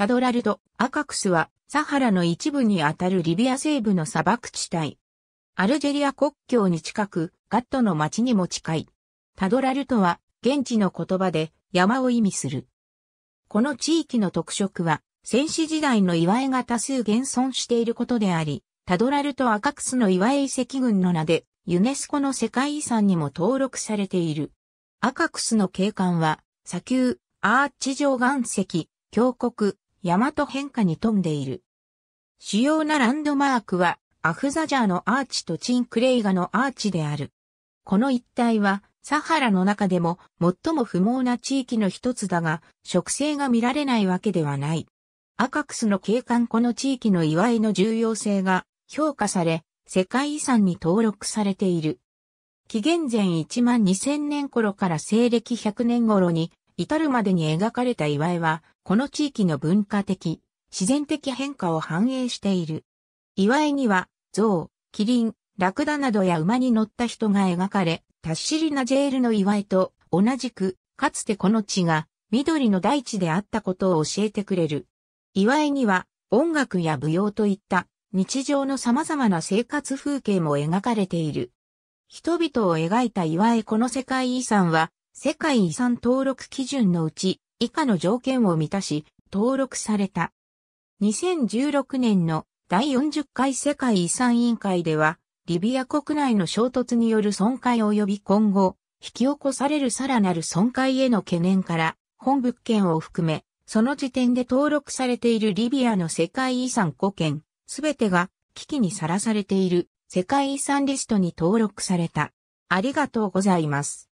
タドラルド、アカクスは、サハラの一部にあたるリビア西部の砂漠地帯。アルジェリア国境に近く、ガットの町にも近い。タドラルとは、現地の言葉で、山を意味する。この地域の特色は、先史時代の岩絵が多数現存していることであり、タドラルとアカクスの岩絵遺跡群の名で、ユネスコの世界遺産にも登録されている。アカクスの景観は、砂丘、アーチ状岩石、峡谷、大和変化に富んでいる。主要なランドマークは、アフザジャーのアーチとチンクレイガのアーチである。この一帯は、サハラの中でも最も不毛な地域の一つだが、植生が見られないわけではない。アカクスの景観この地域の祝いの重要性が評価され、世界遺産に登録されている。紀元前1万2000年頃から西暦100年頃に至るまでに描かれた岩絵は、この地域の文化的、自然的変化を反映している。岩絵には、象、キリン、ラクダなどや馬に乗った人が描かれ、たっしりなジェールの岩絵と同じく、かつてこの地が緑の大地であったことを教えてくれる。岩絵には、音楽や舞踊といった日常の様々な生活風景も描かれている。人々を描いた岩絵この世界遺産は世界遺産登録基準のうち以下の条件を満たし登録された。2016年の第40回世界遺産委員会では、リビア国内の衝突による損壊及び今後、引き起こされるさらなる損壊への懸念から、本物件を含め、その時点で登録されているリビアの世界遺産5件、すべてが危機にさらされている世界遺産リストに登録された。ありがとうございます。